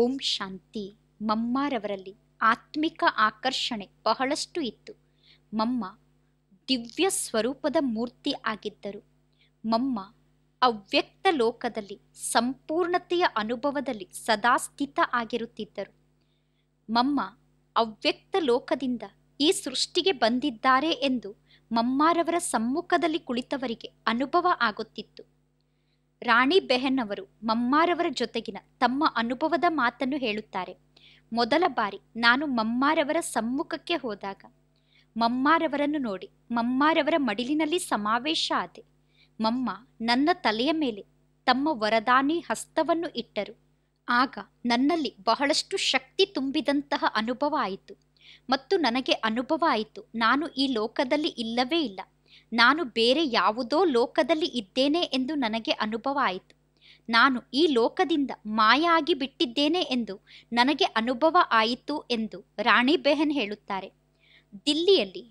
ಓಂ ಶಾಂತಿ ಮಮ್ಮಾರವರಲ್ಲಿ ಆತ್ಮಿಕ ಆಕರ್ಷಣೆ ಬಹಳಷ್ಟು ಇತ್ತು ಮಮ್ಮ ದಿವ್ಯ ಸ್ವರೂಪದ ಮೂರ್ತಿ ಆಗಿದ್ದರು ಮಮ್ಮ ಅವ್ಯಕ್ತ ಲೋಕದಲ್ಲಿ ಸಂಪೂರ್ಣತೆಯ ಅನುಭವದಲ್ಲಿ ಸದಾ ಸ್ಥಿತ ಆಗಿರುತ್ತಿದ್ದರು ಮಮ್ಮ ಅವ್ಯಕ್ತ ಲೋಕದಿಂದ ಈ ಸೃಷ್ಟಿಗೆ ಬಂದಿದ್ದಾರೆ ಎಂದು ಮಮ್ಮಾರವರ ಸಮ್ಮುಖದಲ್ಲಿ ಕುಳಿತವರಿಗೆ ಅನುಭವ ಆಗುತ್ತಿತ್ತು ರಾಣಿ ಬೆಹನ್ ಅವರು ಮಮ್ಮಾರವರ ಜೊತೆಗಿನ ತಮ್ಮ ಅನುಭವದ ಮಾತನ್ನು ಹೇಳುತ್ತಾರೆ ಮೊದಲ ಬಾರಿ ನಾನು ಮಮ್ಮಾರವರ ಸಮ್ಮುಖಕ್ಕೆ ಹೋದಾಗ ಮಮ್ಮಾರವರನ್ನು ನೋಡಿ ಮಮ್ಮಾರವರ ಮಡಿಲಿನಲ್ಲಿ ಸಮಾವೇಶ ಆದೆ ಮಮ್ಮ ನನ್ನ ತಲೆಯ ಮೇಲೆ ತಮ್ಮ ವರದಾನಿ ಹಸ್ತವನ್ನು ಇಟ್ಟರು ಆಗ ನನ್ನಲ್ಲಿ ಬಹಳಷ್ಟು ಶಕ್ತಿ ತುಂಬಿದಂತಹ ಅನುಭವ ಆಯಿತು ಮತ್ತು ನನಗೆ ಅನುಭವ ಆಯಿತು ನಾನು ಈ ಲೋಕದಲ್ಲಿ ಇಲ್ಲವೇ ಇಲ್ಲ ನಾನು ಬೇರೆ ಯಾವುದೋ ಲೋಕದಲ್ಲಿ ಇದ್ದೇನೆ ಎಂದು ನನಗೆ ಅನುಭವ ಆಯಿತು ನಾನು ಈ ಲೋಕದಿಂದ ಮಾಯ ಆಗಿ ಬಿಟ್ಟಿದ್ದೇನೆ ಎಂದು ನನಗೆ ಅನುಭವ ಆಯಿತು ಎಂದು ರಾಣಿ ಬೆಹನ್ ಹೇಳುತ್ತಾರೆ ದಿಲ್ಲಿಯಲ್ಲಿ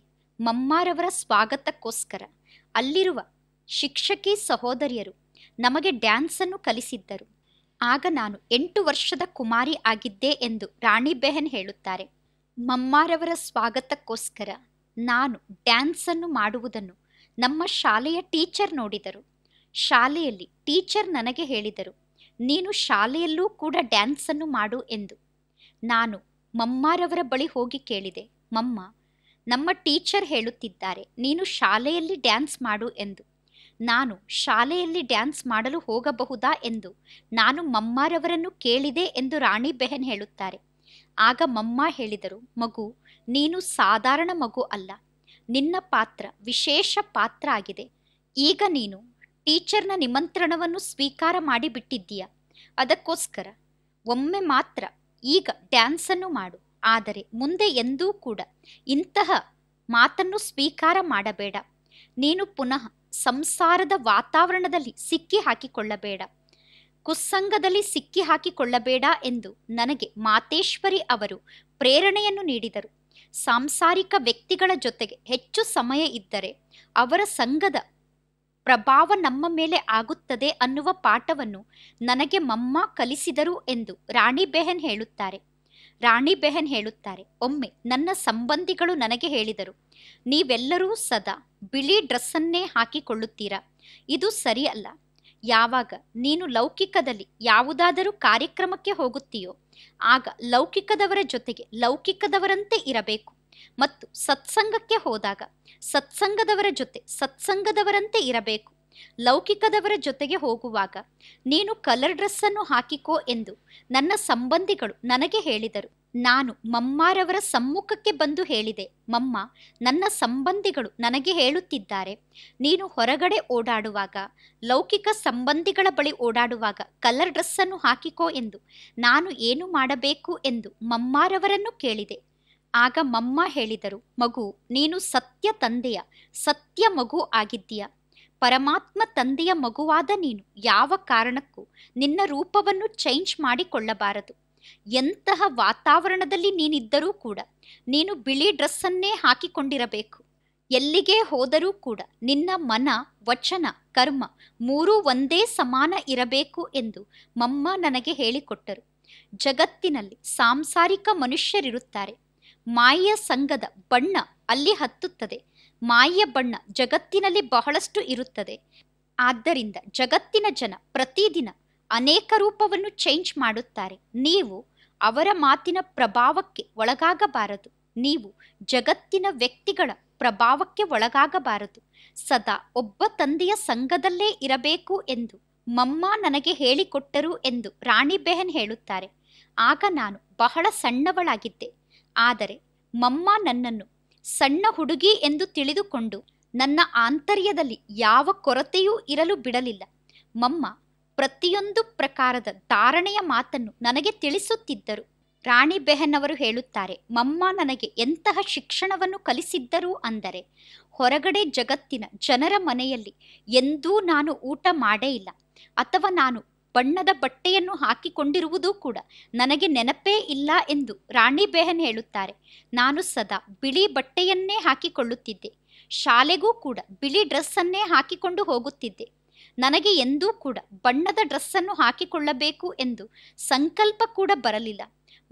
ಮಮ್ಮಾರವರ ಸ್ವಾಗತಕ್ಕೋಸ್ಕರ ಅಲ್ಲಿರುವ ಶಿಕ್ಷಕಿ ಸಹೋದರಿಯರು ನಮಗೆ ಡ್ಯಾನ್ಸನ್ನು ಕಲಿಸಿದ್ದರು ಆಗ ನಾನು ಎಂಟು ವರ್ಷದ ಕುಮಾರಿ ಆಗಿದ್ದೆ ಎಂದು ರಾಣಿ ಬೆಹನ್ ಹೇಳುತ್ತಾರೆ ಮಮ್ಮಾರವರ ಸ್ವಾಗತಕ್ಕೋಸ್ಕರ ನಾನು ಡ್ಯಾನ್ಸನ್ನು ಮಾಡುವುದನ್ನು ನಮ್ಮ ಶಾಲೆಯ ಟೀಚರ್ ನೋಡಿದರು ಶಾಲೆಯಲ್ಲಿ ಟೀಚರ್ ನನಗೆ ಹೇಳಿದರು ನೀನು ಶಾಲೆಯಲ್ಲೂ ಕೂಡ ಡ್ಯಾನ್ಸನ್ನು ಮಾಡು ಎಂದು ನಾನು ಮಮ್ಮಾರವರ ಬಳಿ ಹೋಗಿ ಕೇಳಿದೆ ಮಮ್ಮ ನಮ್ಮ ಟೀಚರ್ ಹೇಳುತ್ತಿದ್ದಾರೆ ನೀನು ಶಾಲೆಯಲ್ಲಿ ಡ್ಯಾನ್ಸ್ ಮಾಡು ಎಂದು ನಾನು ಶಾಲೆಯಲ್ಲಿ ಡ್ಯಾನ್ಸ್ ಮಾಡಲು ಹೋಗಬಹುದಾ ಎಂದು ನಾನು ಮಮ್ಮಾರವರನ್ನು ಕೇಳಿದೆ ಎಂದು ರಾಣಿ ಬೆಹನ್ ಹೇಳುತ್ತಾರೆ ಆಗ ಮಮ್ಮ ಹೇಳಿದರು ಮಗು ನೀನು ಸಾಧಾರಣ ಮಗು ಅಲ್ಲ ನಿನ್ನ ಪಾತ್ರ ವಿಶೇಷ ಪಾತ್ರ ಆಗಿದೆ ಈಗ ನೀನು ಟೀಚರ್ನ ನಿಮಂತ್ರಣವನ್ನು ಸ್ವೀಕಾರ ಮಾಡಿಬಿಟ್ಟಿದ್ದೀಯ ಅದಕ್ಕೋಸ್ಕರ ಒಮ್ಮೆ ಮಾತ್ರ ಈಗ ಡ್ಯಾನ್ಸನ್ನು ಮಾಡು ಆದರೆ ಮುಂದೆ ಎಂದೂ ಕೂಡ ಇಂತಹ ಮಾತನ್ನು ಸ್ವೀಕಾರ ಮಾಡಬೇಡ ನೀನು ಪುನಃ ಸಂಸಾರದ ವಾತಾವರಣದಲ್ಲಿ ಸಿಕ್ಕಿ ಹಾಕಿಕೊಳ್ಳಬೇಡ ಕುಸ್ಸಂಗದಲ್ಲಿ ಸಿಕ್ಕಿ ಹಾಕಿಕೊಳ್ಳಬೇಡ ಎಂದು ನನಗೆ ಮಾತೇಶ್ವರಿ ಅವರು ಪ್ರೇರಣೆಯನ್ನು ನೀಡಿದರು ಸಾಂಸಾರಿಕ ವ್ಯಕ್ತಿಗಳ ಜೊತೆಗೆ ಹೆಚ್ಚು ಸಮಯ ಇದ್ದರೆ ಅವರ ಸಂಘದ ಪ್ರಭಾವ ನಮ್ಮ ಮೇಲೆ ಆಗುತ್ತದೆ ಅನ್ನುವ ಪಾಠವನ್ನು ನನಗೆ ಮಮ್ಮ ಕಲಿಸಿದರು ಎಂದು ರಾಣಿ ಬೆಹನ್ ಹೇಳುತ್ತಾರೆ ರಾಣಿ ಬೆಹನ್ ಹೇಳುತ್ತಾರೆ ಒಮ್ಮೆ ನನ್ನ ಸಂಬಂಧಿಗಳು ನನಗೆ ಹೇಳಿದರು ನೀವೆಲ್ಲರೂ ಸದಾ ಬಿಳಿ ಡ್ರೆಸ್ಸನ್ನೇ ಹಾಕಿಕೊಳ್ಳುತ್ತೀರಾ ಇದು ಸರಿಯಲ್ಲ ಯಾವಾಗ ನೀನು ಲೌಕಿಕದಲ್ಲಿ ಯಾವುದಾದರೂ ಕಾರ್ಯಕ್ರಮಕ್ಕೆ ಹೋಗುತ್ತೀಯೋ ಆಗ ಲೌಕಿಕದವರ ಜೊತೆಗೆ ಲೌಕಿಕದವರಂತೆ ಇರಬೇಕು ಮತ್ತು ಸತ್ಸಂಗಕ್ಕೆ ಹೋದಾಗ ಸತ್ಸಂಗದವರ ಜೊತೆ ಸತ್ಸಂಗದವರಂತೆ ಇರಬೇಕು ಲೌಕಿಕದವರ ಜೊತೆಗೆ ಹೋಗುವಾಗ ನೀನು ಕಲರ್ ಡ್ರೆಸ್ಸನ್ನು ಹಾಕಿಕೋ ಎಂದು ನನ್ನ ಸಂಬಂಧಿಗಳು ನನಗೆ ಹೇಳಿದರು ನಾನು ಮಮ್ಮಾರವರ ಸಮ್ಮುಖಕ್ಕೆ ಬಂದು ಹೇಳಿದೆ ಮಮ್ಮ ನನ್ನ ಸಂಬಂಧಿಗಳು ನನಗೆ ಹೇಳುತ್ತಿದ್ದಾರೆ ನೀನು ಹೊರಗಡೆ ಓಡಾಡುವಾಗ ಲೌಕಿಕ ಸಂಬಂಧಿಗಳ ಬಳಿ ಓಡಾಡುವಾಗ ಕಲರ್ ಡ್ರೆಸ್ಸನ್ನು ಹಾಕಿಕೋ ಎಂದು ನಾನು ಏನು ಮಾಡಬೇಕು ಎಂದು ಮಮ್ಮಾರವರನ್ನು ಕೇಳಿದೆ ಆಗ ಮಮ್ಮ ಹೇಳಿದರು ಮಗು ನೀನು ಸತ್ಯ ತಂದೆಯ ಸತ್ಯ ಮಗು ಆಗಿದ್ದೀಯ ಪರಮಾತ್ಮ ತಂದೆಯ ಮಗುವಾದ ನೀನು ಯಾವ ಕಾರಣಕ್ಕೂ ನಿನ್ನ ರೂಪವನ್ನು ಚೇಂಜ್ ಮಾಡಿಕೊಳ್ಳಬಾರದು ಎಂತಹ ವಾತಾವರಣದಲ್ಲಿ ನೀನಿದ್ದರೂ ಕೂಡ ನೀನು ಬಿಳಿ ಡ್ರೆಸ್ಸನ್ನೇ ಹಾಕಿಕೊಂಡಿರಬೇಕು ಎಲ್ಲಿಗೆ ಹೋದರೂ ಕೂಡ ನಿನ್ನ ಮನ ವಚನ ಕರ್ಮ ಮೂರೂ ಒಂದೇ ಸಮಾನ ಇರಬೇಕು ಎಂದು ಮಮ್ಮ ನನಗೆ ಹೇಳಿಕೊಟ್ಟರು ಜಗತ್ತಿನಲ್ಲಿ ಸಾಂಸಾರಿಕ ಮನುಷ್ಯರಿರುತ್ತಾರೆ ಮಾಯ ಸಂಘದ ಬಣ್ಣ ಅಲ್ಲಿ ಹತ್ತುತ್ತದೆ ಮಾಯ ಬಣ್ಣ ಜಗತ್ತಿನಲ್ಲಿ ಬಹಳಷ್ಟು ಇರುತ್ತದೆ ಆದ್ದರಿಂದ ಜಗತ್ತಿನ ಜನ ಪ್ರತಿದಿನ ಅನೇಕ ರೂಪವನ್ನು ಚೇಂಜ್ ಮಾಡುತ್ತಾರೆ ನೀವು ಅವರ ಮಾತಿನ ಪ್ರಭಾವಕ್ಕೆ ಒಳಗಾಗಬಾರದು ನೀವು ಜಗತ್ತಿನ ವ್ಯಕ್ತಿಗಳ ಪ್ರಭಾವಕ್ಕೆ ಒಳಗಾಗಬಾರದು ಸದಾ ಒಬ್ಬ ತಂದೆಯ ಸಂಘದಲ್ಲೇ ಇರಬೇಕು ಎಂದು ಮಮ್ಮ ನನಗೆ ಹೇಳಿಕೊಟ್ಟರು ಎಂದು ರಾಣಿ ಬೆಹನ್ ಹೇಳುತ್ತಾರೆ ಆಗ ನಾನು ಬಹಳ ಸಣ್ಣವಳಾಗಿದ್ದೆ ಆದರೆ ಮಮ್ಮ ನನ್ನನ್ನು ಸಣ್ಣ ಹುಡುಗಿ ಎಂದು ತಿಳಿದುಕೊಂಡು ನನ್ನ ಆಂತರ್ಯದಲ್ಲಿ ಯಾವ ಕೊರತೆಯೂ ಇರಲು ಬಿಡಲಿಲ್ಲ ಮಮ್ಮ ಪ್ರತಿಯೊಂದು ಪ್ರಕಾರದ ಧಾರಣೆಯ ಮಾತನ್ನು ನನಗೆ ತಿಳಿಸುತ್ತಿದ್ದರು ರಾಣಿ ಬೆಹನ್ ಅವರು ಹೇಳುತ್ತಾರೆ ಮಮ್ಮ ನನಗೆ ಎಂತಹ ಶಿಕ್ಷಣವನ್ನು ಕಲಿಸಿದ್ದರು ಅಂದರೆ ಹೊರಗಡೆ ಜಗತ್ತಿನ ಜನರ ಮನೆಯಲ್ಲಿ ಎಂದೂ ನಾನು ಊಟ ಮಾಡೇ ಇಲ್ಲ ಅಥವಾ ನಾನು ಬಣ್ಣದ ಬಟ್ಟೆಯನ್ನು ಹಾಕಿಕೊಂಡಿರುವುದೂ ಕೂಡ ನನಗೆ ನೆನಪೇ ಇಲ್ಲ ಎಂದು ರಾಣಿ ಬೆಹನ್ ಹೇಳುತ್ತಾರೆ ನಾನು ಸದಾ ಬಿಳಿ ಬಟ್ಟೆಯನ್ನೇ ಹಾಕಿಕೊಳ್ಳುತ್ತಿದ್ದೆ ಶಾಲೆಗೂ ಕೂಡ ಬಿಳಿ ಡ್ರೆಸ್ಸನ್ನೇ ಹಾಕಿಕೊಂಡು ಹೋಗುತ್ತಿದ್ದೆ ನನಗೆ ಎಂದೂ ಕೂಡ ಬಣ್ಣದ ಡ್ರೆಸ್ಸನ್ನು ಹಾಕಿಕೊಳ್ಳಬೇಕು ಎಂದು ಸಂಕಲ್ಪ ಕೂಡ ಬರಲಿಲ್ಲ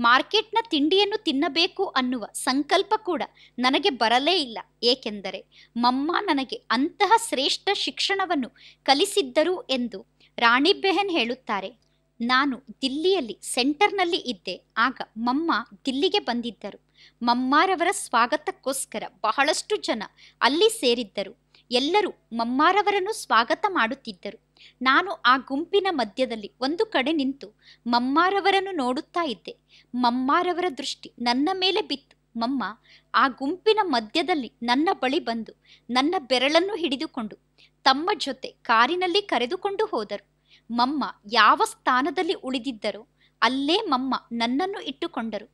ಮಾರ್ಕೆಟ್ನ ತಿಂಡಿಯನ್ನು ತಿನ್ನಬೇಕು ಅನ್ನುವ ಸಂಕಲ್ಪ ಕೂಡ ನನಗೆ ಬರಲೇ ಇಲ್ಲ ಏಕೆಂದರೆ ಮಮ್ಮ ನನಗೆ ಅಂತಹ ಶ್ರೇಷ್ಠ ಶಿಕ್ಷಣವನ್ನು ಕಲಿಸಿದ್ದರು ಎಂದು ರಾಣಿ ಬೆಹನ್ ಹೇಳುತ್ತಾರೆ ನಾನು ದಿಲ್ಲಿಯಲ್ಲಿ ಸೆಂಟರ್ನಲ್ಲಿ ಇದ್ದೆ ಆಗ ಮಮ್ಮ ದಿಲ್ಲಿಗೆ ಬಂದಿದ್ದರು ಮಮ್ಮಾರವರ ಸ್ವಾಗತಕ್ಕೋಸ್ಕರ ಬಹಳಷ್ಟು ಜನ ಅಲ್ಲಿ ಸೇರಿದ್ದರು ಎಲ್ಲರೂ ಮಮ್ಮಾರವರನ್ನು ಸ್ವಾಗತ ಮಾಡುತ್ತಿದ್ದರು ನಾನು ಆ ಗುಂಪಿನ ಮಧ್ಯದಲ್ಲಿ ಒಂದು ಕಡೆ ನಿಂತು ಮಮ್ಮಾರವರನ್ನು ನೋಡುತ್ತಾ ಇದ್ದೆ ಮಮ್ಮಾರವರ ದೃಷ್ಟಿ ನನ್ನ ಮೇಲೆ ಬಿತ್ತು ಮಮ್ಮ ಆ ಗುಂಪಿನ ಮಧ್ಯದಲ್ಲಿ ನನ್ನ ಬಳಿ ಬಂದು ನನ್ನ ಬೆರಳನ್ನು ಹಿಡಿದುಕೊಂಡು ತಮ್ಮ ಜೊತೆ ಕಾರಿನಲ್ಲಿ ಕರೆದುಕೊಂಡು ಹೋದರು ಮಮ್ಮ ಯಾವ ಸ್ಥಾನದಲ್ಲಿ ಉಳಿದಿದ್ದರೋ ಅಲ್ಲೇ ಮಮ್ಮ ನನ್ನನ್ನು ಇಟ್ಟುಕೊಂಡರು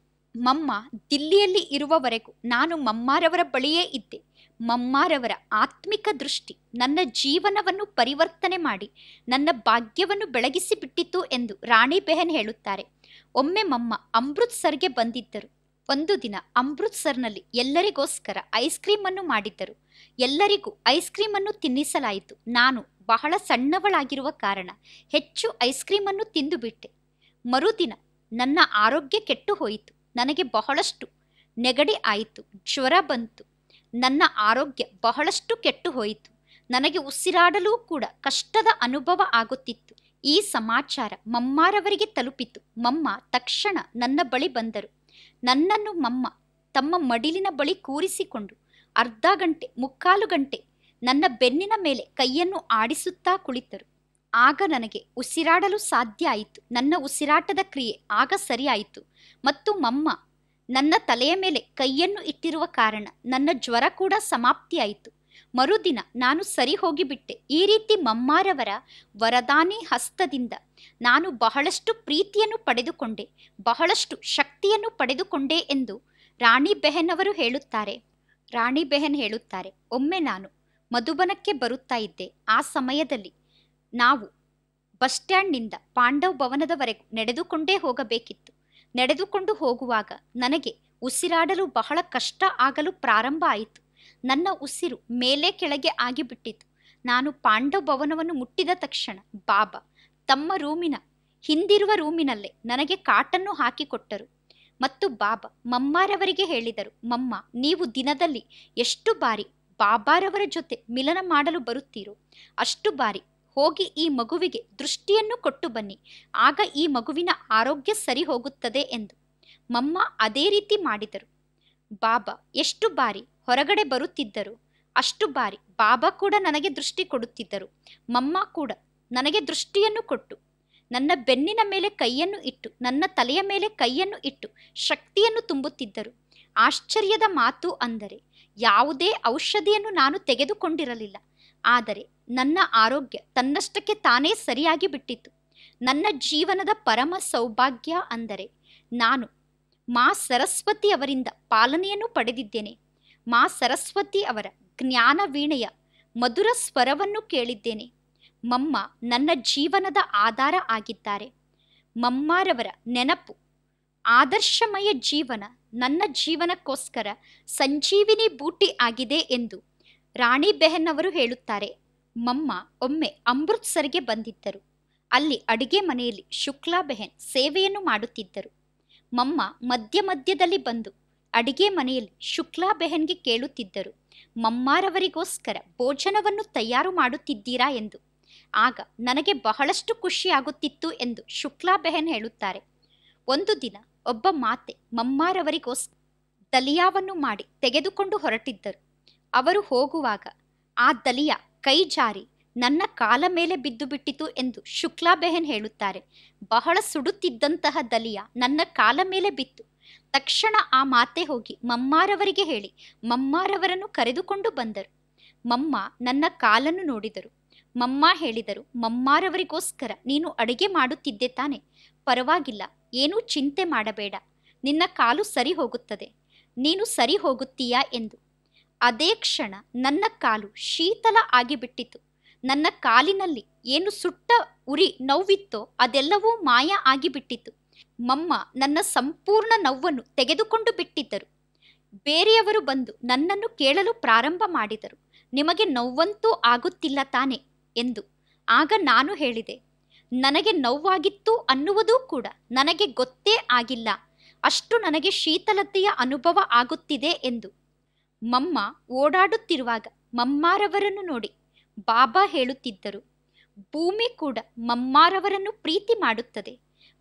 ಮಮ್ಮ ದಿಲ್ಲಿಯಲ್ಲಿ ಇರುವವರೆಗೂ ನಾನು ಮಮ್ಮಾರವರ ಬಳಿಯೇ ಇದ್ದೆ ಮಮ್ಮಾರವರ ಆತ್ಮಿಕ ದೃಷ್ಟಿ ನನ್ನ ಜೀವನವನ್ನು ಪರಿವರ್ತನೆ ಮಾಡಿ ನನ್ನ ಭಾಗ್ಯವನ್ನು ಬೆಳಗಿಸಿಬಿಟ್ಟಿತು ಎಂದು ರಾಣಿ ಬೆಹನ್ ಹೇಳುತ್ತಾರೆ ಒಮ್ಮೆ ಮಮ್ಮ ಅಮೃತ್ಸರ್ಗೆ ಬಂದಿದ್ದರು ಒಂದು ದಿನ ಅಮೃತ್ಸರ್ನಲ್ಲಿ ಎಲ್ಲರಿಗೋಸ್ಕರ ಐಸ್ ಅನ್ನು ಮಾಡಿದ್ದರು ಎಲ್ಲರಿಗೂ ಐಸ್ ಅನ್ನು ತಿನ್ನಿಸಲಾಯಿತು ನಾನು ಬಹಳ ಸಣ್ಣವಳಾಗಿರುವ ಕಾರಣ ಹೆಚ್ಚು ಐಸ್ ಕ್ರೀಮನ್ನು ತಿಂದುಬಿಟ್ಟೆ ಮರುದಿನ ನನ್ನ ಆರೋಗ್ಯ ಕೆಟ್ಟು ಹೋಯಿತು ನನಗೆ ಬಹಳಷ್ಟು ನೆಗಡಿ ಆಯಿತು ಜ್ವರ ಬಂತು ನನ್ನ ಆರೋಗ್ಯ ಬಹಳಷ್ಟು ಕೆಟ್ಟು ಹೋಯಿತು ನನಗೆ ಉಸಿರಾಡಲೂ ಕೂಡ ಕಷ್ಟದ ಅನುಭವ ಆಗುತ್ತಿತ್ತು ಈ ಸಮಾಚಾರ ಮಮ್ಮಾರವರಿಗೆ ತಲುಪಿತು ಮಮ್ಮ ತಕ್ಷಣ ನನ್ನ ಬಳಿ ಬಂದರು ನನ್ನನ್ನು ಮಮ್ಮ ತಮ್ಮ ಮಡಿಲಿನ ಬಳಿ ಕೂರಿಸಿಕೊಂಡು ಅರ್ಧ ಗಂಟೆ ಮುಕ್ಕಾಲು ಗಂಟೆ ನನ್ನ ಬೆನ್ನಿನ ಮೇಲೆ ಕೈಯನ್ನು ಆಡಿಸುತ್ತಾ ಕುಳಿತರು ಆಗ ನನಗೆ ಉಸಿರಾಡಲು ಸಾಧ್ಯ ಆಯಿತು ನನ್ನ ಉಸಿರಾಟದ ಕ್ರಿಯೆ ಆಗ ಸರಿಯಾಯಿತು ಮತ್ತು ಮಮ್ಮ ನನ್ನ ತಲೆಯ ಮೇಲೆ ಕೈಯನ್ನು ಇಟ್ಟಿರುವ ಕಾರಣ ನನ್ನ ಜ್ವರ ಕೂಡ ಸಮಾಪ್ತಿಯಾಯಿತು ಮರುದಿನ ನಾನು ಸರಿ ಹೋಗಿಬಿಟ್ಟೆ ಈ ರೀತಿ ಮಮ್ಮಾರವರ ವರದಾನಿ ಹಸ್ತದಿಂದ ನಾನು ಬಹಳಷ್ಟು ಪ್ರೀತಿಯನ್ನು ಪಡೆದುಕೊಂಡೆ ಬಹಳಷ್ಟು ಶಕ್ತಿಯನ್ನು ಪಡೆದುಕೊಂಡೆ ಎಂದು ರಾಣಿ ಬೆಹನ್ ಅವರು ಹೇಳುತ್ತಾರೆ ರಾಣಿ ಬೆಹನ್ ಹೇಳುತ್ತಾರೆ ಒಮ್ಮೆ ನಾನು ಮಧುಬನಕ್ಕೆ ಬರುತ್ತಾ ಇದ್ದೆ ಆ ಸಮಯದಲ್ಲಿ ನಾವು ಬಸ್ ಸ್ಟ್ಯಾಂಡ್ನಿಂದ ಪಾಂಡವ್ ಭವನದವರೆಗೂ ನಡೆದುಕೊಂಡೇ ಹೋಗಬೇಕಿತ್ತು ನಡೆದುಕೊಂಡು ಹೋಗುವಾಗ ನನಗೆ ಉಸಿರಾಡಲು ಬಹಳ ಕಷ್ಟ ಆಗಲು ಪ್ರಾರಂಭ ಆಯಿತು ನನ್ನ ಉಸಿರು ಮೇಲೆ ಕೆಳಗೆ ಆಗಿಬಿಟ್ಟಿತು ನಾನು ಪಾಂಡವ ಭವನವನ್ನು ಮುಟ್ಟಿದ ತಕ್ಷಣ ಬಾಬಾ ತಮ್ಮ ರೂಮಿನ ಹಿಂದಿರುವ ರೂಮಿನಲ್ಲೇ ನನಗೆ ಕಾಟನ್ನು ಹಾಕಿಕೊಟ್ಟರು ಮತ್ತು ಬಾಬಾ ಮಮ್ಮಾರವರಿಗೆ ಹೇಳಿದರು ಮಮ್ಮ ನೀವು ದಿನದಲ್ಲಿ ಎಷ್ಟು ಬಾರಿ ಬಾಬಾರವರ ಜೊತೆ ಮಿಲನ ಮಾಡಲು ಬರುತ್ತೀರೋ ಅಷ್ಟು ಬಾರಿ ಹೋಗಿ ಈ ಮಗುವಿಗೆ ದೃಷ್ಟಿಯನ್ನು ಕೊಟ್ಟು ಬನ್ನಿ ಆಗ ಈ ಮಗುವಿನ ಆರೋಗ್ಯ ಸರಿ ಹೋಗುತ್ತದೆ ಎಂದು ಮಮ್ಮ ಅದೇ ರೀತಿ ಮಾಡಿದರು ಬಾಬಾ ಎಷ್ಟು ಬಾರಿ ಹೊರಗಡೆ ಬರುತ್ತಿದ್ದರು ಅಷ್ಟು ಬಾರಿ ಬಾಬಾ ಕೂಡ ನನಗೆ ದೃಷ್ಟಿ ಕೊಡುತ್ತಿದ್ದರು ಮಮ್ಮ ಕೂಡ ನನಗೆ ದೃಷ್ಟಿಯನ್ನು ಕೊಟ್ಟು ನನ್ನ ಬೆನ್ನಿನ ಮೇಲೆ ಕೈಯನ್ನು ಇಟ್ಟು ನನ್ನ ತಲೆಯ ಮೇಲೆ ಕೈಯನ್ನು ಇಟ್ಟು ಶಕ್ತಿಯನ್ನು ತುಂಬುತ್ತಿದ್ದರು ಆಶ್ಚರ್ಯದ ಮಾತು ಅಂದರೆ ಯಾವುದೇ ಔಷಧಿಯನ್ನು ನಾನು ತೆಗೆದುಕೊಂಡಿರಲಿಲ್ಲ ಆದರೆ ನನ್ನ ಆರೋಗ್ಯ ತನ್ನಷ್ಟಕ್ಕೆ ತಾನೇ ಸರಿಯಾಗಿ ಬಿಟ್ಟಿತ್ತು ನನ್ನ ಜೀವನದ ಪರಮ ಸೌಭಾಗ್ಯ ಅಂದರೆ ನಾನು ಮಾ ಸರಸ್ವತಿ ಅವರಿಂದ ಪಾಲನೆಯನ್ನು ಪಡೆದಿದ್ದೇನೆ ಮಾ ಸರಸ್ವತಿ ಅವರ ಜ್ಞಾನ ವೀಣೆಯ ಮಧುರ ಸ್ವರವನ್ನು ಕೇಳಿದ್ದೇನೆ ಮಮ್ಮ ನನ್ನ ಜೀವನದ ಆಧಾರ ಆಗಿದ್ದಾರೆ ಮಮ್ಮಾರವರ ನೆನಪು ಆದರ್ಶಮಯ ಜೀವನ ನನ್ನ ಜೀವನಕ್ಕೋಸ್ಕರ ಸಂಜೀವಿನಿ ಬೂಟಿ ಆಗಿದೆ ಎಂದು ರಾಣಿ ಬೆಹನ್ ಅವರು ಹೇಳುತ್ತಾರೆ ಮಮ್ಮ ಒಮ್ಮೆ ಅಮೃತ್ಸರ್ಗೆ ಬಂದಿದ್ದರು ಅಲ್ಲಿ ಅಡಿಗೆ ಮನೆಯಲ್ಲಿ ಶುಕ್ಲಾ ಬೆಹನ್ ಸೇವೆಯನ್ನು ಮಾಡುತ್ತಿದ್ದರು ಮಮ್ಮ ಮಧ್ಯ ಮಧ್ಯದಲ್ಲಿ ಬಂದು ಅಡಿಗೆ ಮನೆಯಲ್ಲಿ ಶುಕ್ಲಾ ಬೆಹನ್ಗೆ ಕೇಳುತ್ತಿದ್ದರು ಮಮ್ಮಾರವರಿಗೋಸ್ಕರ ಭೋಜನವನ್ನು ತಯಾರು ಮಾಡುತ್ತಿದ್ದೀರಾ ಎಂದು ಆಗ ನನಗೆ ಬಹಳಷ್ಟು ಖುಷಿಯಾಗುತ್ತಿತ್ತು ಎಂದು ಶುಕ್ಲಾ ಬೆಹನ್ ಹೇಳುತ್ತಾರೆ ಒಂದು ದಿನ ಒಬ್ಬ ಮಾತೆ ಮಮ್ಮಾರವರಿಗೋಸ್ಕರ ದಲಿಯಾವನ್ನು ಮಾಡಿ ತೆಗೆದುಕೊಂಡು ಹೊರಟಿದ್ದರು ಅವರು ಹೋಗುವಾಗ ಆ ದಲಿಯಾ ಕೈ ಜಾರಿ ನನ್ನ ಕಾಲ ಮೇಲೆ ಬಿದ್ದು ಬಿಟ್ಟಿತು ಎಂದು ಶುಕ್ಲಾ ಬೆಹನ್ ಹೇಳುತ್ತಾರೆ ಬಹಳ ಸುಡುತ್ತಿದ್ದಂತಹ ದಲಿಯ ನನ್ನ ಕಾಲ ಮೇಲೆ ಬಿತ್ತು ತಕ್ಷಣ ಆ ಮಾತೆ ಹೋಗಿ ಮಮ್ಮಾರವರಿಗೆ ಹೇಳಿ ಮಮ್ಮಾರವರನ್ನು ಕರೆದುಕೊಂಡು ಬಂದರು ಮಮ್ಮ ನನ್ನ ಕಾಲನ್ನು ನೋಡಿದರು ಮಮ್ಮ ಹೇಳಿದರು ಮಮ್ಮಾರವರಿಗೋಸ್ಕರ ನೀನು ಅಡುಗೆ ಮಾಡುತ್ತಿದ್ದೆ ತಾನೆ ಪರವಾಗಿಲ್ಲ ಏನೂ ಚಿಂತೆ ಮಾಡಬೇಡ ನಿನ್ನ ಕಾಲು ಸರಿ ಹೋಗುತ್ತದೆ ನೀನು ಸರಿ ಹೋಗುತ್ತೀಯಾ ಎಂದು ಅದೇ ಕ್ಷಣ ನನ್ನ ಕಾಲು ಶೀತಲ ಆಗಿಬಿಟ್ಟಿತು ನನ್ನ ಕಾಲಿನಲ್ಲಿ ಏನು ಸುಟ್ಟ ಉರಿ ನೋವಿತ್ತೋ ಅದೆಲ್ಲವೂ ಮಾಯ ಆಗಿಬಿಟ್ಟಿತು ಮಮ್ಮ ನನ್ನ ಸಂಪೂರ್ಣ ನೋವನ್ನು ತೆಗೆದುಕೊಂಡು ಬಿಟ್ಟಿದ್ದರು ಬೇರೆಯವರು ಬಂದು ನನ್ನನ್ನು ಕೇಳಲು ಪ್ರಾರಂಭ ಮಾಡಿದರು ನಿಮಗೆ ನೋವಂತೂ ಆಗುತ್ತಿಲ್ಲ ತಾನೆ ಎಂದು ಆಗ ನಾನು ಹೇಳಿದೆ ನನಗೆ ನೋವಾಗಿತ್ತು ಅನ್ನುವುದೂ ಕೂಡ ನನಗೆ ಗೊತ್ತೇ ಆಗಿಲ್ಲ ಅಷ್ಟು ನನಗೆ ಶೀತಲತೆಯ ಅನುಭವ ಆಗುತ್ತಿದೆ ಎಂದು ಮಮ್ಮ ಓಡಾಡುತ್ತಿರುವಾಗ ಮಮ್ಮಾರವರನ್ನು ನೋಡಿ ಬಾಬಾ ಹೇಳುತ್ತಿದ್ದರು ಭೂಮಿ ಕೂಡ ಮಮ್ಮಾರವರನ್ನು ಪ್ರೀತಿ ಮಾಡುತ್ತದೆ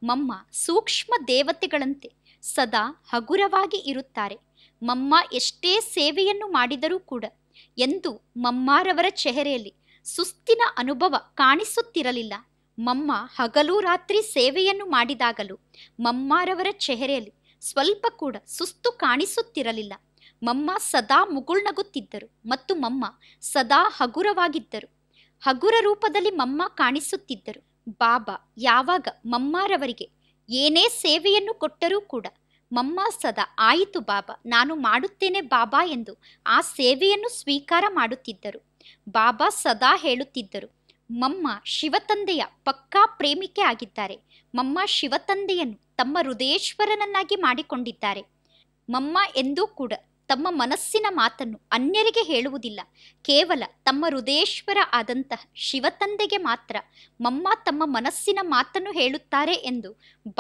ಮಮ್ಮ ಸೂಕ್ಷ್ಮ ದೇವತೆಗಳಂತೆ ಸದಾ ಹಗುರವಾಗಿ ಇರುತ್ತಾರೆ ಮಮ್ಮ ಎಷ್ಟೇ ಸೇವೆಯನ್ನು ಮಾಡಿದರೂ ಕೂಡ ಎಂದು ಮಮ್ಮಾರವರ ಚೆಹರೆಯಲ್ಲಿ ಸುಸ್ತಿನ ಅನುಭವ ಕಾಣಿಸುತ್ತಿರಲಿಲ್ಲ ಮಮ್ಮ ಹಗಲು ರಾತ್ರಿ ಸೇವೆಯನ್ನು ಮಾಡಿದಾಗಲೂ ಮಮ್ಮಾರವರ ಚೆಹರೆಯಲ್ಲಿ ಸ್ವಲ್ಪ ಕೂಡ ಸುಸ್ತು ಕಾಣಿಸುತ್ತಿರಲಿಲ್ಲ ಮಮ್ಮ ಸದಾ ಮುಗುಳ್ನಗುತ್ತಿದ್ದರು ಮತ್ತು ಮಮ್ಮ ಸದಾ ಹಗುರವಾಗಿದ್ದರು ಹಗುರ ರೂಪದಲ್ಲಿ ಮಮ್ಮ ಕಾಣಿಸುತ್ತಿದ್ದರು ಬಾಬಾ ಯಾವಾಗ ಮಮ್ಮಾರವರಿಗೆ ಏನೇ ಸೇವೆಯನ್ನು ಕೊಟ್ಟರೂ ಕೂಡ ಮಮ್ಮ ಸದಾ ಆಯಿತು ಬಾಬಾ ನಾನು ಮಾಡುತ್ತೇನೆ ಬಾಬಾ ಎಂದು ಆ ಸೇವೆಯನ್ನು ಸ್ವೀಕಾರ ಮಾಡುತ್ತಿದ್ದರು ಬಾಬಾ ಸದಾ ಹೇಳುತ್ತಿದ್ದರು ಮಮ್ಮ ಶಿವತಂದೆಯ ಪಕ್ಕಾ ಪ್ರೇಮಿಕೆ ಆಗಿದ್ದಾರೆ ಮಮ್ಮ ಶಿವತಂದೆಯನ್ನು ತಮ್ಮ ಹೃದಯೇಶ್ವರನನ್ನಾಗಿ ಮಾಡಿಕೊಂಡಿದ್ದಾರೆ ಮಮ್ಮ ಎಂದೂ ಕೂಡ ತಮ್ಮ ಮನಸ್ಸಿನ ಮಾತನ್ನು ಅನ್ಯರಿಗೆ ಹೇಳುವುದಿಲ್ಲ ಕೇವಲ ತಮ್ಮ ಹೃದಯೇಶ್ವರ ಆದಂತಹ ಶಿವತಂದೆಗೆ ಮಾತ್ರ ಮಮ್ಮ ತಮ್ಮ ಮನಸ್ಸಿನ ಮಾತನ್ನು ಹೇಳುತ್ತಾರೆ ಎಂದು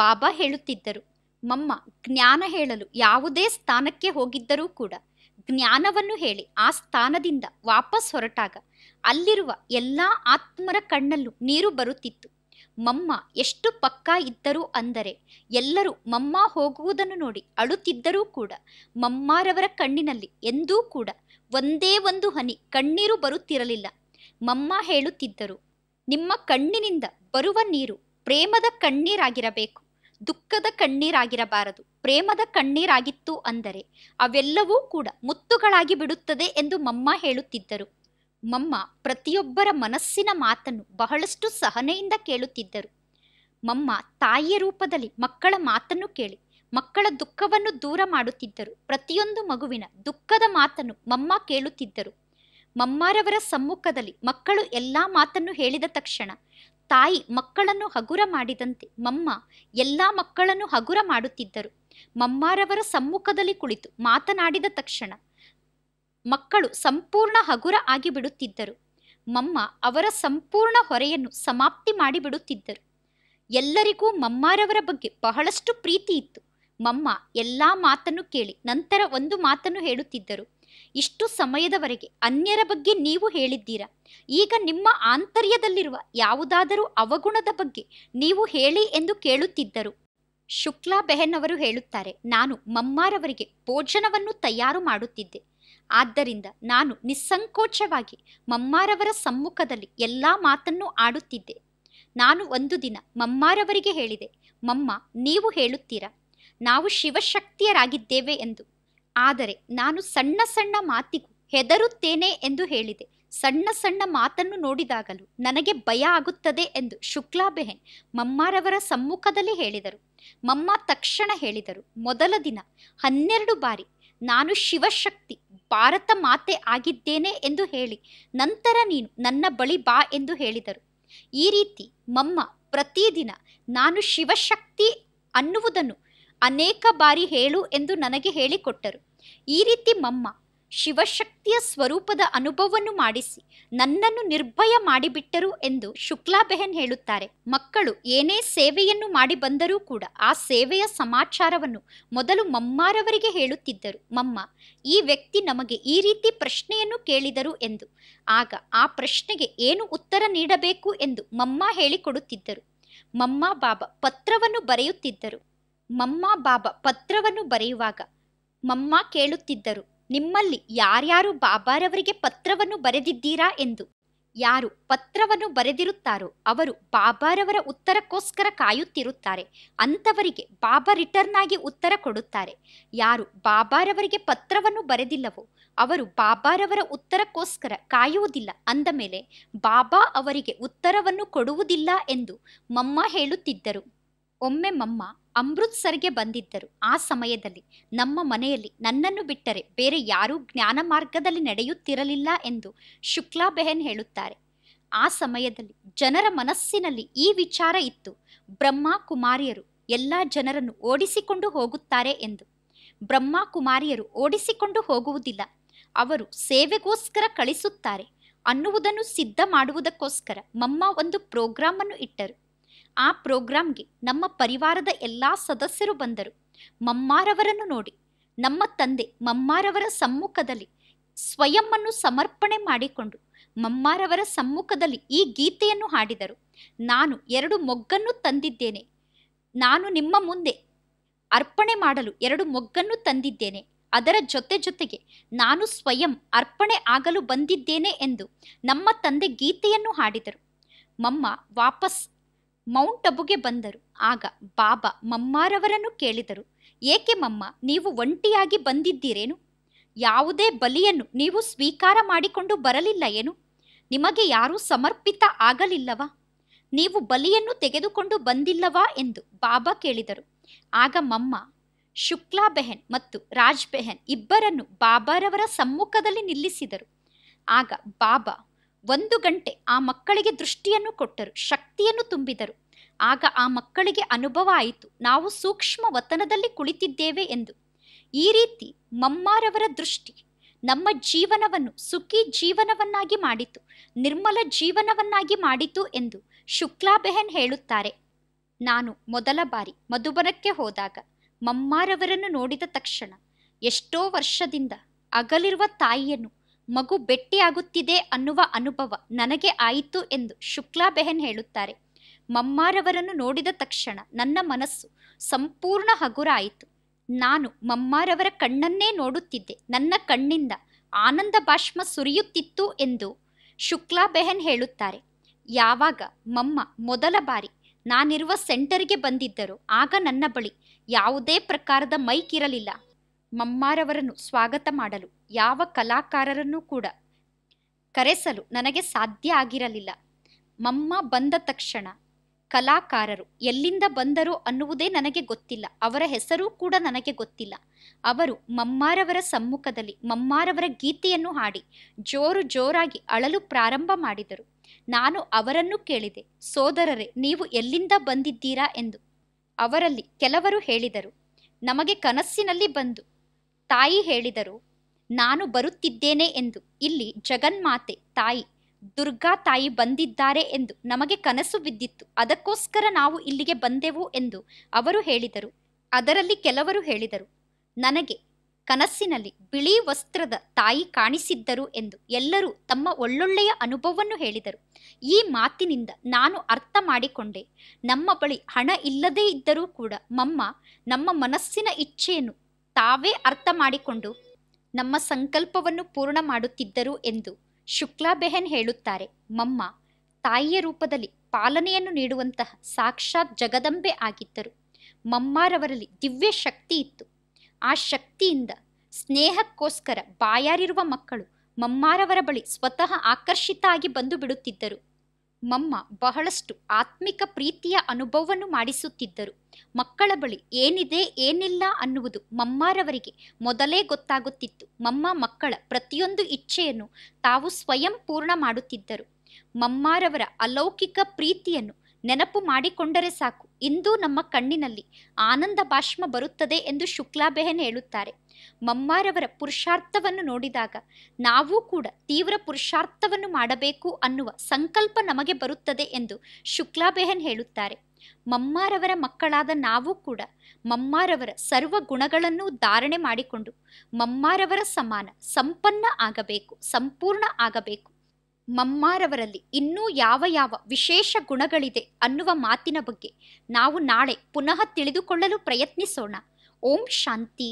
ಬಾಬಾ ಹೇಳುತ್ತಿದ್ದರು ಮಮ್ಮ ಜ್ಞಾನ ಹೇಳಲು ಯಾವುದೇ ಸ್ಥಾನಕ್ಕೆ ಹೋಗಿದ್ದರೂ ಕೂಡ ಜ್ಞಾನವನ್ನು ಹೇಳಿ ಆ ಸ್ಥಾನದಿಂದ ವಾಪಸ್ ಹೊರಟಾಗ ಅಲ್ಲಿರುವ ಎಲ್ಲ ಆತ್ಮರ ಕಣ್ಣಲ್ಲೂ ನೀರು ಬರುತ್ತಿತ್ತು ಮಮ್ಮ ಎಷ್ಟು ಪಕ್ಕಾ ಇದ್ದರು ಅಂದರೆ ಎಲ್ಲರೂ ಮಮ್ಮ ಹೋಗುವುದನ್ನು ನೋಡಿ ಅಳುತ್ತಿದ್ದರೂ ಕೂಡ ಮಮ್ಮಾರವರ ಕಣ್ಣಿನಲ್ಲಿ ಎಂದೂ ಕೂಡ ಒಂದೇ ಒಂದು ಹನಿ ಕಣ್ಣೀರು ಬರುತ್ತಿರಲಿಲ್ಲ ಮಮ್ಮ ಹೇಳುತ್ತಿದ್ದರು ನಿಮ್ಮ ಕಣ್ಣಿನಿಂದ ಬರುವ ನೀರು ಪ್ರೇಮದ ಕಣ್ಣೀರಾಗಿರಬೇಕು ದುಃಖದ ಕಣ್ಣೀರಾಗಿರಬಾರದು ಪ್ರೇಮದ ಕಣ್ಣೀರಾಗಿತ್ತು ಅಂದರೆ ಅವೆಲ್ಲವೂ ಕೂಡ ಮುತ್ತುಗಳಾಗಿ ಬಿಡುತ್ತದೆ ಎಂದು ಮಮ್ಮ ಹೇಳುತ್ತಿದ್ದರು ಮಮ್ಮ ಪ್ರತಿಯೊಬ್ಬರ ಮನಸ್ಸಿನ ಮಾತನ್ನು ಬಹಳಷ್ಟು ಸಹನೆಯಿಂದ ಕೇಳುತ್ತಿದ್ದರು ಮಮ್ಮ ತಾಯಿಯ ರೂಪದಲ್ಲಿ ಮಕ್ಕಳ ಮಾತನ್ನು ಕೇಳಿ ಮಕ್ಕಳ ದುಃಖವನ್ನು ದೂರ ಮಾಡುತ್ತಿದ್ದರು ಪ್ರತಿಯೊಂದು ಮಗುವಿನ ದುಃಖದ ಮಾತನ್ನು ಮಮ್ಮ ಕೇಳುತ್ತಿದ್ದರು ಮಮ್ಮಾರವರ ಸಮ್ಮುಖದಲ್ಲಿ ಮಕ್ಕಳು ಎಲ್ಲ ಮಾತನ್ನು ಹೇಳಿದ ತಕ್ಷಣ ತಾಯಿ ಮಕ್ಕಳನ್ನು ಹಗುರ ಮಾಡಿದಂತೆ ಮಮ್ಮ ಎಲ್ಲ ಮಕ್ಕಳನ್ನು ಹಗುರ ಮಾಡುತ್ತಿದ್ದರು ಮಮ್ಮಾರವರ ಸಮ್ಮುಖದಲ್ಲಿ ಕುಳಿತು ಮಾತನಾಡಿದ ತಕ್ಷಣ ಮಕ್ಕಳು ಸಂಪೂರ್ಣ ಹಗುರ ಆಗಿಬಿಡುತ್ತಿದ್ದರು ಮಮ್ಮ ಅವರ ಸಂಪೂರ್ಣ ಹೊರೆಯನ್ನು ಸಮಾಪ್ತಿ ಮಾಡಿಬಿಡುತ್ತಿದ್ದರು ಎಲ್ಲರಿಗೂ ಮಮ್ಮಾರವರ ಬಗ್ಗೆ ಬಹಳಷ್ಟು ಪ್ರೀತಿ ಇತ್ತು ಮಮ್ಮ ಎಲ್ಲ ಮಾತನ್ನು ಕೇಳಿ ನಂತರ ಒಂದು ಮಾತನ್ನು ಹೇಳುತ್ತಿದ್ದರು ಇಷ್ಟು ಸಮಯದವರೆಗೆ ಅನ್ಯರ ಬಗ್ಗೆ ನೀವು ಹೇಳಿದ್ದೀರಾ ಈಗ ನಿಮ್ಮ ಆಂತರ್ಯದಲ್ಲಿರುವ ಯಾವುದಾದರೂ ಅವಗುಣದ ಬಗ್ಗೆ ನೀವು ಹೇಳಿ ಎಂದು ಕೇಳುತ್ತಿದ್ದರು ಶುಕ್ಲಾ ಬೆಹನ್ ಅವರು ಹೇಳುತ್ತಾರೆ ನಾನು ಮಮ್ಮಾರವರಿಗೆ ಭೋಜನವನ್ನು ತಯಾರು ಮಾಡುತ್ತಿದ್ದೆ ಆದ್ದರಿಂದ ನಾನು ನಿಸ್ಸಂಕೋಚವಾಗಿ ಮಮ್ಮಾರವರ ಸಮ್ಮುಖದಲ್ಲಿ ಎಲ್ಲ ಮಾತನ್ನು ಆಡುತ್ತಿದ್ದೆ ನಾನು ಒಂದು ದಿನ ಮಮ್ಮಾರವರಿಗೆ ಹೇಳಿದೆ ಮಮ್ಮ ನೀವು ಹೇಳುತ್ತೀರಾ ನಾವು ಶಿವಶಕ್ತಿಯರಾಗಿದ್ದೇವೆ ಎಂದು ಆದರೆ ನಾನು ಸಣ್ಣ ಸಣ್ಣ ಮಾತಿಗೂ ಹೆದರುತ್ತೇನೆ ಎಂದು ಹೇಳಿದೆ ಸಣ್ಣ ಸಣ್ಣ ಮಾತನ್ನು ನೋಡಿದಾಗಲೂ ನನಗೆ ಭಯ ಆಗುತ್ತದೆ ಎಂದು ಶುಕ್ಲಾ ಬೆಹೆನ್ ಮಮ್ಮಾರವರ ಸಮ್ಮುಖದಲ್ಲಿ ಹೇಳಿದರು ಮಮ್ಮ ತಕ್ಷಣ ಹೇಳಿದರು ಮೊದಲ ದಿನ ಹನ್ನೆರಡು ಬಾರಿ ನಾನು ಶಿವಶಕ್ತಿ ಭಾರತ ಮಾತೆ ಆಗಿದ್ದೇನೆ ಎಂದು ಹೇಳಿ ನಂತರ ನೀನು ನನ್ನ ಬಳಿ ಬಾ ಎಂದು ಹೇಳಿದರು ಈ ರೀತಿ ಮಮ್ಮ ಪ್ರತಿದಿನ ನಾನು ಶಿವಶಕ್ತಿ ಅನ್ನುವುದನ್ನು ಅನೇಕ ಬಾರಿ ಹೇಳು ಎಂದು ನನಗೆ ಹೇಳಿಕೊಟ್ಟರು ಈ ರೀತಿ ಮಮ್ಮ ಶಿವಶಕ್ತಿಯ ಸ್ವರೂಪದ ಅನುಭವವನ್ನು ಮಾಡಿಸಿ ನನ್ನನ್ನು ನಿರ್ಭಯ ಮಾಡಿಬಿಟ್ಟರು ಎಂದು ಶುಕ್ಲಾ ಬೆಹನ್ ಹೇಳುತ್ತಾರೆ ಮಕ್ಕಳು ಏನೇ ಸೇವೆಯನ್ನು ಮಾಡಿ ಬಂದರೂ ಕೂಡ ಆ ಸೇವೆಯ ಸಮಾಚಾರವನ್ನು ಮೊದಲು ಮಮ್ಮಾರವರಿಗೆ ಹೇಳುತ್ತಿದ್ದರು ಮಮ್ಮ ಈ ವ್ಯಕ್ತಿ ನಮಗೆ ಈ ರೀತಿ ಪ್ರಶ್ನೆಯನ್ನು ಕೇಳಿದರು ಎಂದು ಆಗ ಆ ಪ್ರಶ್ನೆಗೆ ಏನು ಉತ್ತರ ನೀಡಬೇಕು ಎಂದು ಮಮ್ಮ ಹೇಳಿಕೊಡುತ್ತಿದ್ದರು ಮಮ್ಮ ಬಾಬಾ ಪತ್ರವನ್ನು ಬರೆಯುತ್ತಿದ್ದರು ಮಮ್ಮ ಬಾಬಾ ಪತ್ರವನ್ನು ಬರೆಯುವಾಗ ಮಮ್ಮ ಕೇಳುತ್ತಿದ್ದರು ನಿಮ್ಮಲ್ಲಿ ಯಾರ್ಯಾರು ಬಾಬಾರವರಿಗೆ ಪತ್ರವನ್ನು ಬರೆದಿದ್ದೀರಾ ಎಂದು ಯಾರು ಪತ್ರವನ್ನು ಬರೆದಿರುತ್ತಾರೋ ಅವರು ಬಾಬಾರವರ ಉತ್ತರಕ್ಕೋಸ್ಕರ ಕಾಯುತ್ತಿರುತ್ತಾರೆ ಅಂಥವರಿಗೆ ಬಾಬಾ ರಿಟರ್ನ್ ಆಗಿ ಉತ್ತರ ಕೊಡುತ್ತಾರೆ ಯಾರು ಬಾಬಾರವರಿಗೆ ಪತ್ರವನ್ನು ಬರೆದಿಲ್ಲವೋ ಅವರು ಬಾಬಾರವರ ಉತ್ತರಕ್ಕೋಸ್ಕರ ಕಾಯುವುದಿಲ್ಲ ಅಂದ ಮೇಲೆ ಬಾಬಾ ಅವರಿಗೆ ಉತ್ತರವನ್ನು ಕೊಡುವುದಿಲ್ಲ ಎಂದು ಮಮ್ಮ ಹೇಳುತ್ತಿದ್ದರು ಒಮ್ಮೆ ಮಮ್ಮ ಅಮೃತ್ಸರ್ಗೆ ಬಂದಿದ್ದರು ಆ ಸಮಯದಲ್ಲಿ ನಮ್ಮ ಮನೆಯಲ್ಲಿ ನನ್ನನ್ನು ಬಿಟ್ಟರೆ ಬೇರೆ ಯಾರೂ ಜ್ಞಾನ ಮಾರ್ಗದಲ್ಲಿ ನಡೆಯುತ್ತಿರಲಿಲ್ಲ ಎಂದು ಶುಕ್ಲಾ ಬೆಹನ್ ಹೇಳುತ್ತಾರೆ ಆ ಸಮಯದಲ್ಲಿ ಜನರ ಮನಸ್ಸಿನಲ್ಲಿ ಈ ವಿಚಾರ ಇತ್ತು ಬ್ರಹ್ಮ ಕುಮಾರಿಯರು ಎಲ್ಲ ಜನರನ್ನು ಓಡಿಸಿಕೊಂಡು ಹೋಗುತ್ತಾರೆ ಎಂದು ಬ್ರಹ್ಮ ಕುಮಾರಿಯರು ಓಡಿಸಿಕೊಂಡು ಹೋಗುವುದಿಲ್ಲ ಅವರು ಸೇವೆಗೋಸ್ಕರ ಕಳಿಸುತ್ತಾರೆ ಅನ್ನುವುದನ್ನು ಸಿದ್ಧ ಮಾಡುವುದಕ್ಕೋಸ್ಕರ ಮಮ್ಮ ಒಂದು ಪ್ರೋಗ್ರಾಮನ್ನು ಅನ್ನು ಇಟ್ಟರು ಆ ಪ್ರೋಗ್ರಾಂಗೆ ನಮ್ಮ ಪರಿವಾರದ ಎಲ್ಲ ಸದಸ್ಯರು ಬಂದರು ಮಮ್ಮಾರವರನ್ನು ನೋಡಿ ನಮ್ಮ ತಂದೆ ಮಮ್ಮಾರವರ ಸಮ್ಮುಖದಲ್ಲಿ ಸ್ವಯಂ ಸಮರ್ಪಣೆ ಮಾಡಿಕೊಂಡು ಮಮ್ಮಾರವರ ಸಮ್ಮುಖದಲ್ಲಿ ಈ ಗೀತೆಯನ್ನು ಹಾಡಿದರು ನಾನು ಎರಡು ಮೊಗ್ಗನ್ನು ತಂದಿದ್ದೇನೆ ನಾನು ನಿಮ್ಮ ಮುಂದೆ ಅರ್ಪಣೆ ಮಾಡಲು ಎರಡು ಮೊಗ್ಗನ್ನು ತಂದಿದ್ದೇನೆ ಅದರ ಜೊತೆ ಜೊತೆಗೆ ನಾನು ಸ್ವಯಂ ಅರ್ಪಣೆ ಆಗಲು ಬಂದಿದ್ದೇನೆ ಎಂದು ನಮ್ಮ ತಂದೆ ಗೀತೆಯನ್ನು ಹಾಡಿದರು ಮಮ್ಮ ವಾಪಸ್ ಮೌಂಟ್ ಅಬುಗೆ ಬಂದರು ಆಗ ಬಾಬಾ ಮಮ್ಮಾರವರನ್ನು ಕೇಳಿದರು ಏಕೆ ಮಮ್ಮ ನೀವು ಒಂಟಿಯಾಗಿ ಬಂದಿದ್ದೀರೇನು ಯಾವುದೇ ಬಲಿಯನ್ನು ನೀವು ಸ್ವೀಕಾರ ಮಾಡಿಕೊಂಡು ಬರಲಿಲ್ಲ ಏನು ನಿಮಗೆ ಯಾರೂ ಸಮರ್ಪಿತ ಆಗಲಿಲ್ಲವಾ ನೀವು ಬಲಿಯನ್ನು ತೆಗೆದುಕೊಂಡು ಬಂದಿಲ್ಲವಾ ಎಂದು ಬಾಬಾ ಕೇಳಿದರು ಆಗ ಮಮ್ಮ ಶುಕ್ಲಾ ಬೆಹನ್ ಮತ್ತು ರಾಜ್ ಬೆಹನ್ ಇಬ್ಬರನ್ನು ಬಾಬಾರವರ ಸಮ್ಮುಖದಲ್ಲಿ ನಿಲ್ಲಿಸಿದರು ಆಗ ಬಾಬಾ ಒಂದು ಗಂಟೆ ಆ ಮಕ್ಕಳಿಗೆ ದೃಷ್ಟಿಯನ್ನು ಕೊಟ್ಟರು ಶಕ್ತಿಯನ್ನು ತುಂಬಿದರು ಆಗ ಆ ಮಕ್ಕಳಿಗೆ ಅನುಭವ ಆಯಿತು ನಾವು ಸೂಕ್ಷ್ಮ ವತನದಲ್ಲಿ ಕುಳಿತಿದ್ದೇವೆ ಎಂದು ಈ ರೀತಿ ಮಮ್ಮಾರವರ ದೃಷ್ಟಿ ನಮ್ಮ ಜೀವನವನ್ನು ಸುಖಿ ಜೀವನವನ್ನಾಗಿ ಮಾಡಿತು ನಿರ್ಮಲ ಜೀವನವನ್ನಾಗಿ ಮಾಡಿತು ಎಂದು ಶುಕ್ಲಾ ಬೆಹನ್ ಹೇಳುತ್ತಾರೆ ನಾನು ಮೊದಲ ಬಾರಿ ಮಧುಬನಕ್ಕೆ ಹೋದಾಗ ಮಮ್ಮಾರವರನ್ನು ನೋಡಿದ ತಕ್ಷಣ ಎಷ್ಟೋ ವರ್ಷದಿಂದ ಅಗಲಿರುವ ತಾಯಿಯನ್ನು ಮಗು ಬೆಟ್ಟಿಯಾಗುತ್ತಿದೆ ಅನ್ನುವ ಅನುಭವ ನನಗೆ ಆಯಿತು ಎಂದು ಶುಕ್ಲಾ ಬೆಹನ್ ಹೇಳುತ್ತಾರೆ ಮಮ್ಮಾರವರನ್ನು ನೋಡಿದ ತಕ್ಷಣ ನನ್ನ ಮನಸ್ಸು ಸಂಪೂರ್ಣ ಹಗುರ ಆಯಿತು ನಾನು ಮಮ್ಮಾರವರ ಕಣ್ಣನ್ನೇ ನೋಡುತ್ತಿದ್ದೆ ನನ್ನ ಕಣ್ಣಿಂದ ಆನಂದ ಭಾಷ್ಮ ಸುರಿಯುತ್ತಿತ್ತು ಎಂದು ಶುಕ್ಲಾ ಬೆಹನ್ ಹೇಳುತ್ತಾರೆ ಯಾವಾಗ ಮಮ್ಮ ಮೊದಲ ಬಾರಿ ನಾನಿರುವ ಸೆಂಟರ್ಗೆ ಬಂದಿದ್ದರು ಆಗ ನನ್ನ ಬಳಿ ಯಾವುದೇ ಪ್ರಕಾರದ ಮೈಕ್ ಇರಲಿಲ್ಲ ಮಮ್ಮಾರವರನ್ನು ಸ್ವಾಗತ ಮಾಡಲು ಯಾವ ಕಲಾಕಾರರನ್ನು ಕೂಡ ಕರೆಸಲು ನನಗೆ ಸಾಧ್ಯ ಆಗಿರಲಿಲ್ಲ ಮಮ್ಮ ಬಂದ ತಕ್ಷಣ ಕಲಾಕಾರರು ಎಲ್ಲಿಂದ ಬಂದರು ಅನ್ನುವುದೇ ನನಗೆ ಗೊತ್ತಿಲ್ಲ ಅವರ ಹೆಸರೂ ಕೂಡ ನನಗೆ ಗೊತ್ತಿಲ್ಲ ಅವರು ಮಮ್ಮಾರವರ ಸಮ್ಮುಖದಲ್ಲಿ ಮಮ್ಮಾರವರ ಗೀತೆಯನ್ನು ಹಾಡಿ ಜೋರು ಜೋರಾಗಿ ಅಳಲು ಪ್ರಾರಂಭ ಮಾಡಿದರು ನಾನು ಅವರನ್ನು ಕೇಳಿದೆ ಸೋದರರೇ ನೀವು ಎಲ್ಲಿಂದ ಬಂದಿದ್ದೀರಾ ಎಂದು ಅವರಲ್ಲಿ ಕೆಲವರು ಹೇಳಿದರು ನಮಗೆ ಕನಸ್ಸಿನಲ್ಲಿ ಬಂದು ತಾಯಿ ಹೇಳಿದರು ನಾನು ಬರುತ್ತಿದ್ದೇನೆ ಎಂದು ಇಲ್ಲಿ ಜಗನ್ಮಾತೆ ತಾಯಿ ದುರ್ಗಾ ತಾಯಿ ಬಂದಿದ್ದಾರೆ ಎಂದು ನಮಗೆ ಕನಸು ಬಿದ್ದಿತ್ತು ಅದಕ್ಕೋಸ್ಕರ ನಾವು ಇಲ್ಲಿಗೆ ಬಂದೆವು ಎಂದು ಅವರು ಹೇಳಿದರು ಅದರಲ್ಲಿ ಕೆಲವರು ಹೇಳಿದರು ನನಗೆ ಕನಸಿನಲ್ಲಿ ಬಿಳಿ ವಸ್ತ್ರದ ತಾಯಿ ಕಾಣಿಸಿದ್ದರು ಎಂದು ಎಲ್ಲರೂ ತಮ್ಮ ಒಳ್ಳೊಳ್ಳೆಯ ಅನುಭವವನ್ನು ಹೇಳಿದರು ಈ ಮಾತಿನಿಂದ ನಾನು ಅರ್ಥ ಮಾಡಿಕೊಂಡೆ ನಮ್ಮ ಬಳಿ ಹಣ ಇಲ್ಲದೇ ಇದ್ದರೂ ಕೂಡ ಮಮ್ಮ ನಮ್ಮ ಮನಸ್ಸಿನ ಇಚ್ಛೆಯನ್ನು ತಾವೇ ಅರ್ಥ ಮಾಡಿಕೊಂಡು ನಮ್ಮ ಸಂಕಲ್ಪವನ್ನು ಪೂರ್ಣ ಮಾಡುತ್ತಿದ್ದರು ಎಂದು ಶುಕ್ಲಾ ಬೆಹನ್ ಹೇಳುತ್ತಾರೆ ಮಮ್ಮ ತಾಯಿಯ ರೂಪದಲ್ಲಿ ಪಾಲನೆಯನ್ನು ನೀಡುವಂತಹ ಸಾಕ್ಷಾತ್ ಜಗದಂಬೆ ಆಗಿದ್ದರು ಮಮ್ಮಾರವರಲ್ಲಿ ದಿವ್ಯ ಶಕ್ತಿ ಇತ್ತು ಆ ಶಕ್ತಿಯಿಂದ ಸ್ನೇಹಕ್ಕೋಸ್ಕರ ಬಾಯಾರಿರುವ ಮಕ್ಕಳು ಮಮ್ಮಾರವರ ಬಳಿ ಸ್ವತಃ ಆಕರ್ಷಿತ ಆಗಿ ಬಂದು ಬಿಡುತ್ತಿದ್ದರು ಮಮ್ಮ ಬಹಳಷ್ಟು ಆತ್ಮಿಕ ಪ್ರೀತಿಯ ಅನುಭವವನ್ನು ಮಾಡಿಸುತ್ತಿದ್ದರು ಮಕ್ಕಳ ಬಳಿ ಏನಿದೆ ಏನಿಲ್ಲ ಅನ್ನುವುದು ಮಮ್ಮಾರವರಿಗೆ ಮೊದಲೇ ಗೊತ್ತಾಗುತ್ತಿತ್ತು ಮಮ್ಮ ಮಕ್ಕಳ ಪ್ರತಿಯೊಂದು ಇಚ್ಛೆಯನ್ನು ತಾವು ಸ್ವಯಂ ಪೂರ್ಣ ಮಾಡುತ್ತಿದ್ದರು ಮಮ್ಮಾರವರ ಅಲೌಕಿಕ ಪ್ರೀತಿಯನ್ನು ನೆನಪು ಮಾಡಿಕೊಂಡರೆ ಸಾಕು ಇಂದು ನಮ್ಮ ಕಣ್ಣಿನಲ್ಲಿ ಆನಂದ ಬಾಷ್ಮ ಬರುತ್ತದೆ ಎಂದು ಶುಕ್ಲಾಬೆಹನ್ ಹೇಳುತ್ತಾರೆ ಮಮ್ಮಾರವರ ಪುರುಷಾರ್ಥವನ್ನು ನೋಡಿದಾಗ ನಾವೂ ಕೂಡ ತೀವ್ರ ಪುರುಷಾರ್ಥವನ್ನು ಮಾಡಬೇಕು ಅನ್ನುವ ಸಂಕಲ್ಪ ನಮಗೆ ಬರುತ್ತದೆ ಎಂದು ಶುಕ್ಲಾಬೆಹನ್ ಹೇಳುತ್ತಾರೆ ಮಮ್ಮಾರವರ ಮಕ್ಕಳಾದ ನಾವು ಕೂಡ ಮಮ್ಮಾರವರ ಸರ್ವ ಗುಣಗಳನ್ನು ಧಾರಣೆ ಮಾಡಿಕೊಂಡು ಮಮ್ಮಾರವರ ಸಮಾನ ಸಂಪನ್ನ ಆಗಬೇಕು ಸಂಪೂರ್ಣ ಆಗಬೇಕು ಮಮ್ಮಾರವರಲ್ಲಿ ಇನ್ನೂ ಯಾವ ಯಾವ ವಿಶೇಷ ಗುಣಗಳಿದೆ ಅನ್ನುವ ಮಾತಿನ ಬಗ್ಗೆ ನಾವು ನಾಳೆ ಪುನಃ ತಿಳಿದುಕೊಳ್ಳಲು ಪ್ರಯತ್ನಿಸೋಣ ಓಂ ಶಾಂತಿ